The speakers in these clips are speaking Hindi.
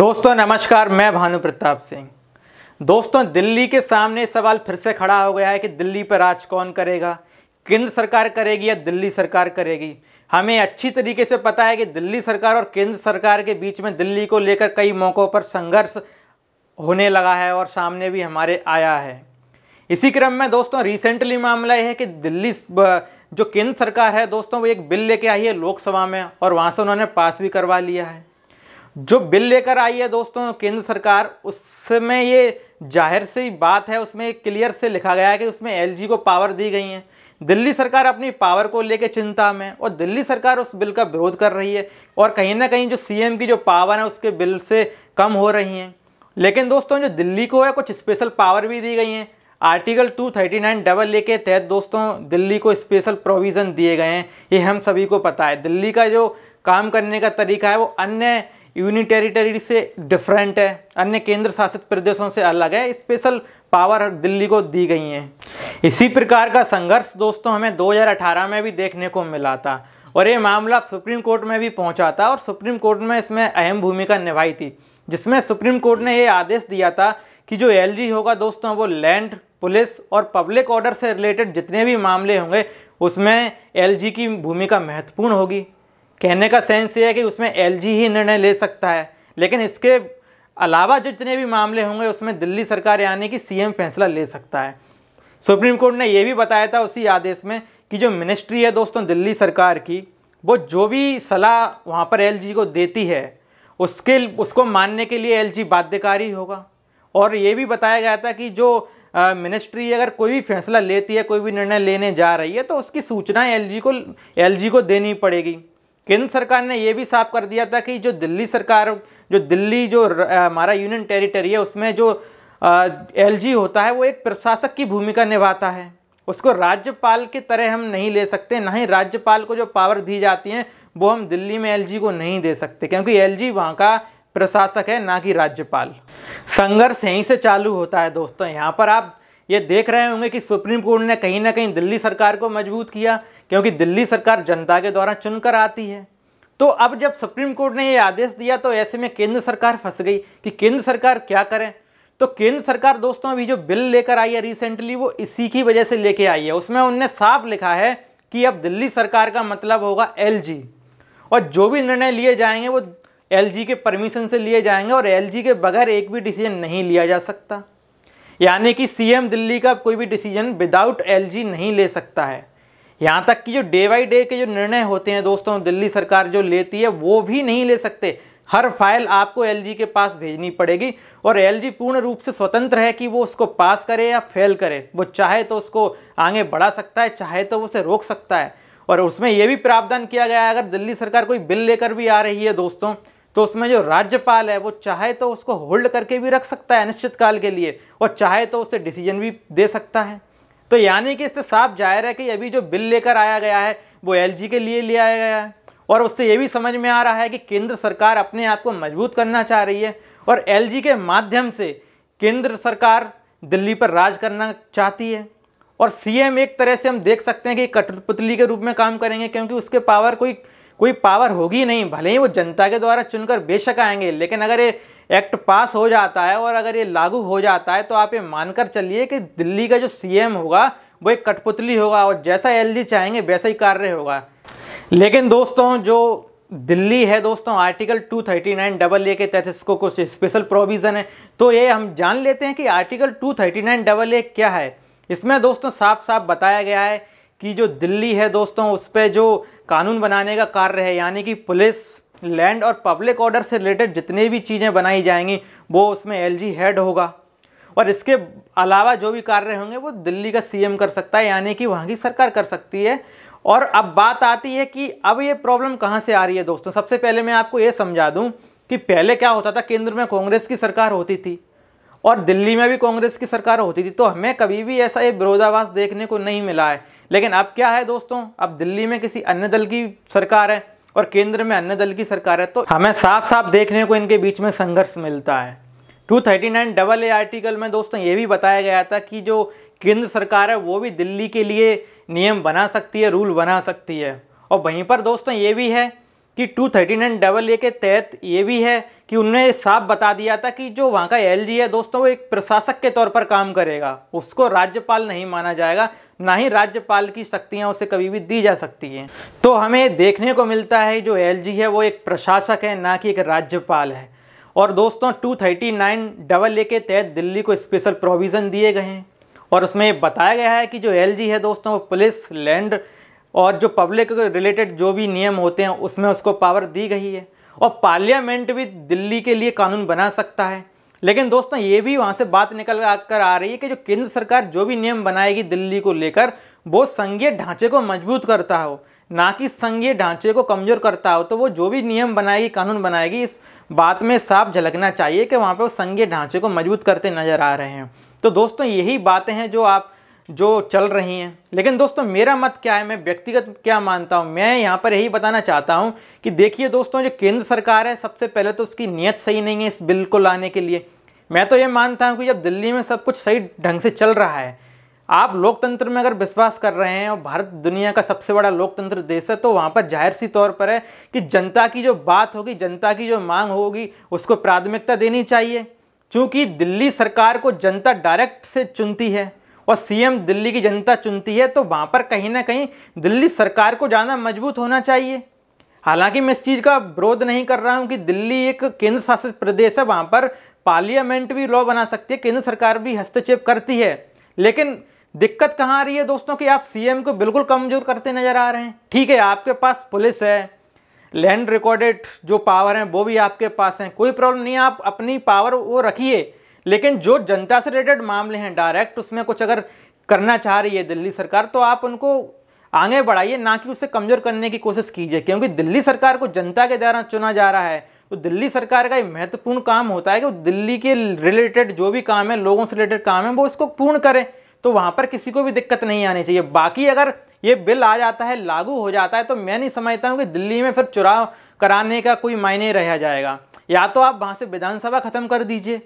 दोस्तों नमस्कार मैं भानु प्रताप सिंह दोस्तों दिल्ली के सामने सवाल फिर से खड़ा हो गया है कि दिल्ली पर राज कौन करेगा केंद्र सरकार करेगी या दिल्ली सरकार करेगी हमें अच्छी तरीके से पता है कि दिल्ली सरकार और केंद्र सरकार के बीच में दिल्ली को लेकर कई मौक़ों पर संघर्ष होने लगा है और सामने भी हमारे आया है इसी क्रम में दोस्तों रिसेंटली मामला यह है कि दिल्ली जो केंद्र सरकार है दोस्तों वो एक बिल लेके आई है लोकसभा में और वहाँ से उन्होंने पास भी करवा लिया है जो बिल लेकर आई है दोस्तों केंद्र सरकार उसमें ये जाहिर सी बात है उसमें क्लियर से लिखा गया है कि उसमें एलजी को पावर दी गई हैं दिल्ली सरकार अपनी पावर को लेकर चिंता में और दिल्ली सरकार उस बिल का विरोध कर रही है और कहीं ना कहीं जो सीएम की जो पावर है उसके बिल से कम हो रही हैं लेकिन दोस्तों जो दिल्ली को है कुछ स्पेशल पावर भी दी गई हैं article two thirty nine double A के तहत दोस्तों दिल्ली को स्पेशल प्रोविज़न दिए गए हैं ये हम सभी को पता है दिल्ली का जो काम करने का तरीका है वो अन्य यूनियन टेरिटरी से डिफरेंट है अन्य केंद्र शासित प्रदेशों से अलग है स्पेशल पावर दिल्ली को दी गई हैं इसी प्रकार का संघर्ष दोस्तों हमें 2018 में भी देखने को मिला था और ये मामला सुप्रीम कोर्ट में भी पहुंचा था और सुप्रीम कोर्ट में इसमें अहम भूमिका निभाई थी जिसमें सुप्रीम कोर्ट ने ये आदेश दिया था कि जो एल होगा दोस्तों वो लैंड पुलिस और पब्लिक ऑर्डर से रिलेटेड जितने भी मामले होंगे उसमें एलजी की भूमिका महत्वपूर्ण होगी कहने का सेंस ये है कि उसमें एलजी ही निर्णय ले सकता है लेकिन इसके अलावा जितने भी मामले होंगे उसमें दिल्ली सरकार यानी कि सीएम फैसला ले सकता है सुप्रीम कोर्ट ने यह भी बताया था उसी आदेश में कि जो मिनिस्ट्री है दोस्तों दिल्ली सरकार की वो जो भी सलाह वहाँ पर एलजी को देती है उसके उसको मानने के लिए एलजी बाध्यकारी होगा और ये भी बताया गया था कि जो मिनिस्ट्री अगर कोई भी फैसला लेती है कोई भी निर्णय लेने जा रही है तो उसकी सूचना एलजी को एलजी को देनी पड़ेगी केंद्र सरकार ने यह भी साफ कर दिया था कि जो दिल्ली सरकार जो दिल्ली जो हमारा यूनियन टेरिटरी है उसमें जो एलजी होता है वो एक प्रशासक की भूमिका निभाता है उसको राज्यपाल की तरह हम नहीं ले सकते ना ही राज्यपाल को जो पावर दी जाती हैं वो हम दिल्ली में एलजी को नहीं दे सकते क्योंकि एलजी वहाँ का प्रशासक है ना कि राज्यपाल संघर्ष यहीं से चालू होता है दोस्तों यहाँ पर आप ये देख रहे होंगे कि सुप्रीम कोर्ट ने कहीं ना कहीं दिल्ली सरकार को मजबूत किया क्योंकि दिल्ली सरकार जनता के द्वारा चुनकर आती है तो अब जब सुप्रीम कोर्ट ने ये आदेश दिया तो ऐसे में केंद्र सरकार फंस गई कि केंद्र सरकार क्या करें तो केंद्र सरकार दोस्तों अभी जो बिल लेकर आई है रिसेंटली वो इसी की वजह से लेके आई है उसमें उनने साफ लिखा है कि अब दिल्ली सरकार का मतलब होगा एल और जो भी निर्णय लिए जाएंगे वो एल के परमिशन से लिए जाएंगे और एल के बगैर एक भी डिसीजन नहीं लिया जा सकता यानी कि सीएम दिल्ली का कोई भी डिसीजन विदाउट एलजी नहीं ले सकता है यहाँ तक कि जो डे बाई डे के जो निर्णय होते हैं दोस्तों दिल्ली सरकार जो लेती है वो भी नहीं ले सकते हर फाइल आपको एलजी के पास भेजनी पड़ेगी और एलजी पूर्ण रूप से स्वतंत्र है कि वो उसको पास करे या फेल करे वो चाहे तो उसको आगे बढ़ा सकता है चाहे तो उसे रोक सकता है और उसमें यह भी प्रावधान किया गया है अगर दिल्ली सरकार कोई बिल लेकर भी आ रही है दोस्तों तो उसमें जो राज्यपाल है वो चाहे तो उसको होल्ड करके भी रख सकता है अनिश्चितकाल के लिए और चाहे तो उसे डिसीजन भी दे सकता है तो यानी कि इससे साफ जाहिर है कि अभी जो बिल लेकर आया गया है वो एल के लिए ले आया गया है और उससे ये भी समझ में आ रहा है कि केंद्र सरकार अपने आप को मजबूत करना चाह रही है और एल के माध्यम से केंद्र सरकार दिल्ली पर राज करना चाहती है और सीएम एक तरह से हम देख सकते हैं कि कठपुतली के रूप में काम करेंगे क्योंकि उसके पावर कोई कोई पावर होगी नहीं भले ही वो जनता के द्वारा चुनकर बेशक आएंगे लेकिन अगर ये एक्ट पास हो जाता है और अगर ये लागू हो जाता है तो आप ये मानकर चलिए कि दिल्ली का जो सीएम होगा वो एक कठपुतली होगा और जैसा एल चाहेंगे वैसा ही कार्य होगा लेकिन दोस्तों जो दिल्ली है दोस्तों आर्टिकल 239 डबल ए के तहत इसको कुछ स्पेशल प्रोविज़न है तो ये हम जान लेते हैं कि आर्टिकल 239 डबल ए क्या है इसमें दोस्तों साफ साफ बताया गया है कि जो दिल्ली है दोस्तों उस पर जो कानून बनाने का कार्य है यानी कि पुलिस लैंड और पब्लिक ऑर्डर से रिलेटेड जितनी भी चीज़ें बनाई जाएंगी वो उसमें एलजी हेड होगा और इसके अलावा जो भी कार्य होंगे वो दिल्ली का सीएम कर सकता है यानी कि वहाँ की सरकार कर सकती है और अब बात आती है कि अब ये प्रॉब्लम कहाँ से आ रही है दोस्तों सबसे पहले मैं आपको ये समझा दूँ कि पहले क्या होता था केंद्र में कांग्रेस की सरकार होती थी और दिल्ली में भी कांग्रेस की सरकार होती थी तो हमें कभी भी ऐसा ये विरोधावास देखने को नहीं मिला है लेकिन अब क्या है दोस्तों अब दिल्ली में किसी अन्य दल की सरकार है और केंद्र में अन्य दल की सरकार है तो हमें साफ साफ देखने को इनके बीच में संघर्ष मिलता है two thirty nine double A article में दोस्तों ये भी बताया गया था कि जो केंद्र सरकार है वो भी दिल्ली के लिए नियम बना सकती है रूल बना सकती है और वहीं पर दोस्तों ये भी है कि two thirty nine double A के तहत ये भी है कि उन्होंने साफ बता दिया था कि जो वहाँ का एलजी है दोस्तों वो एक प्रशासक के तौर पर काम करेगा उसको राज्यपाल नहीं माना जाएगा ना ही राज्यपाल की शक्तियाँ उसे कभी भी दी जा सकती हैं तो हमें देखने को मिलता है जो एल है वो एक प्रशासक है ना कि एक राज्यपाल है और दोस्तों टू डबल ए के तहत दिल्ली को स्पेशल प्रोविज़न दिए गए हैं और उसमें बताया गया है कि जो एल है दोस्तों वो पुलिस लैंड और जो पब्लिक रिलेटेड जो भी नियम होते हैं उसमें उसको पावर दी गई है और पार्लियामेंट भी दिल्ली के लिए कानून बना सकता है लेकिन दोस्तों ये भी वहाँ से बात निकल कर आ रही है कि जो केंद्र सरकार जो भी नियम बनाएगी दिल्ली को लेकर वो संघीय ढांचे को मजबूत करता हो ना कि संघीय ढांचे को कमज़ोर करता हो तो वो जो भी नियम बनाएगी कानून बनाएगी इस बात में साफ झलकना चाहिए कि वहाँ पर वो संघीय ढांचे को मजबूत करते नज़र आ रहे हैं तो दोस्तों यही बातें हैं जो आप जो चल रही हैं लेकिन दोस्तों मेरा मत क्या है मैं व्यक्तिगत क्या मानता हूँ मैं यहाँ पर यही बताना चाहता हूँ कि देखिए दोस्तों जो केंद्र सरकार है सबसे पहले तो उसकी नीयत सही नहीं है इस बिल को लाने के लिए मैं तो ये मानता हूँ कि जब दिल्ली में सब कुछ सही ढंग से चल रहा है आप लोकतंत्र में अगर विश्वास कर रहे हैं और भारत दुनिया का सबसे बड़ा लोकतंत्र देश है तो वहाँ पर जाहिर सी तौर पर है कि जनता की जो बात होगी जनता की जो मांग होगी उसको प्राथमिकता देनी चाहिए क्योंकि दिल्ली सरकार को जनता डायरेक्ट से चुनती है और सीएम दिल्ली की जनता चुनती है तो वहाँ पर कहीं ना कहीं दिल्ली सरकार को ज़्यादा मजबूत होना चाहिए हालांकि मैं इस चीज़ का विरोध नहीं कर रहा हूँ कि दिल्ली एक केंद्र शासित प्रदेश है वहाँ पर पार्लियामेंट भी लॉ बना सकती है केंद्र सरकार भी हस्तक्षेप करती है लेकिन दिक्कत कहाँ आ रही है दोस्तों कि आप सीएम को बिल्कुल कमज़ोर करते नज़र आ रहे हैं ठीक है आपके पास पुलिस है लैंड रिकॉर्डेड जो पावर हैं वो भी आपके पास हैं कोई प्रॉब्लम नहीं आप अपनी पावर वो रखिए लेकिन जो जनता से रिलेटेड मामले हैं डायरेक्ट उसमें कुछ अगर करना चाह रही है दिल्ली सरकार तो आप उनको आगे बढ़ाइए ना कि उसे कमज़ोर करने की कोशिश कीजिए क्योंकि दिल्ली सरकार को जनता के द्वारा चुना जा रहा है तो दिल्ली सरकार का एक महत्वपूर्ण काम होता है कि दिल्ली के रिलेटेड जो भी काम है लोगों से रिलेटेड काम है वो उसको पूर्ण करें तो वहाँ पर किसी को भी दिक्कत नहीं आनी चाहिए बाकी अगर ये बिल आ जाता है लागू हो जाता है तो मैं नहीं समझता हूँ कि दिल्ली में फिर चुनाव कराने का कोई मायने रह जाएगा या तो आप वहाँ से विधानसभा ख़त्म कर दीजिए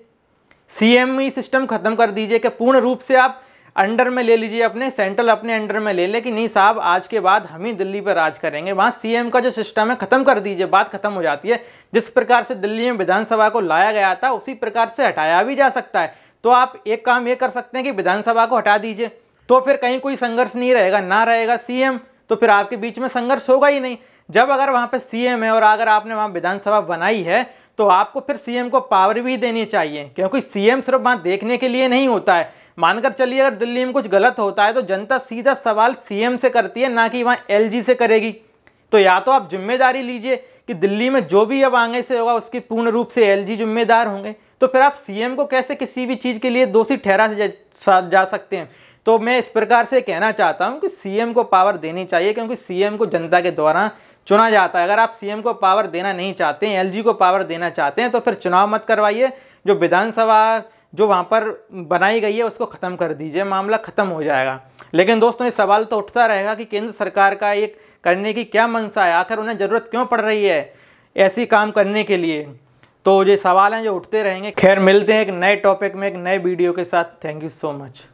सीएमई सिस्टम ख़त्म कर दीजिए कि पूर्ण रूप से आप अंडर में ले लीजिए अपने सेंट्रल अपने अंडर में ले लें कि नहीं साहब आज के बाद हम ही दिल्ली पर राज करेंगे वहाँ सीएम का जो सिस्टम है ख़त्म कर दीजिए बात ख़त्म हो जाती है जिस प्रकार से दिल्ली में विधानसभा को लाया गया था उसी प्रकार से हटाया भी जा सकता है तो आप एक काम ये कर सकते हैं कि विधानसभा को हटा दीजिए तो फिर कहीं कोई संघर्ष नहीं रहेगा ना रहेगा सीएम तो फिर आपके बीच में संघर्ष होगा ही नहीं जब अगर वहाँ पर सीएम है और अगर आपने वहाँ विधानसभा बनाई है तो आपको फिर सीएम को पावर भी देनी चाहिए क्योंकि सीएम सिर्फ वहाँ देखने के लिए नहीं होता है मानकर चलिए अगर दिल्ली में कुछ गलत होता है तो जनता सीधा सवाल सीएम से करती है ना कि वहाँ एलजी से करेगी तो या तो आप जिम्मेदारी लीजिए कि दिल्ली में जो भी अब आगे से होगा उसकी पूर्ण रूप से एलजी जिम्मेदार होंगे तो फिर आप सीएम को कैसे किसी भी चीज़ के लिए दोषी ठहरा से जा सकते हैं तो मैं इस प्रकार से कहना चाहता हूँ कि सीएम को पावर देनी चाहिए क्योंकि सी को जनता के द्वारा चुना जाता है अगर आप सीएम को पावर देना नहीं चाहते हैं एलजी को पावर देना चाहते हैं तो फिर चुनाव मत करवाइए जो विधानसभा जो वहाँ पर बनाई गई है उसको ख़त्म कर दीजिए मामला ख़त्म हो जाएगा लेकिन दोस्तों ये सवाल तो उठता रहेगा कि केंद्र सरकार का एक करने की क्या मंशा है आखिर उन्हें ज़रूरत क्यों पड़ रही है ऐसी काम करने के लिए तो ये सवाल हैं जो उठते रहेंगे खैर मिलते हैं एक नए टॉपिक में एक नए वीडियो के साथ थैंक यू सो मच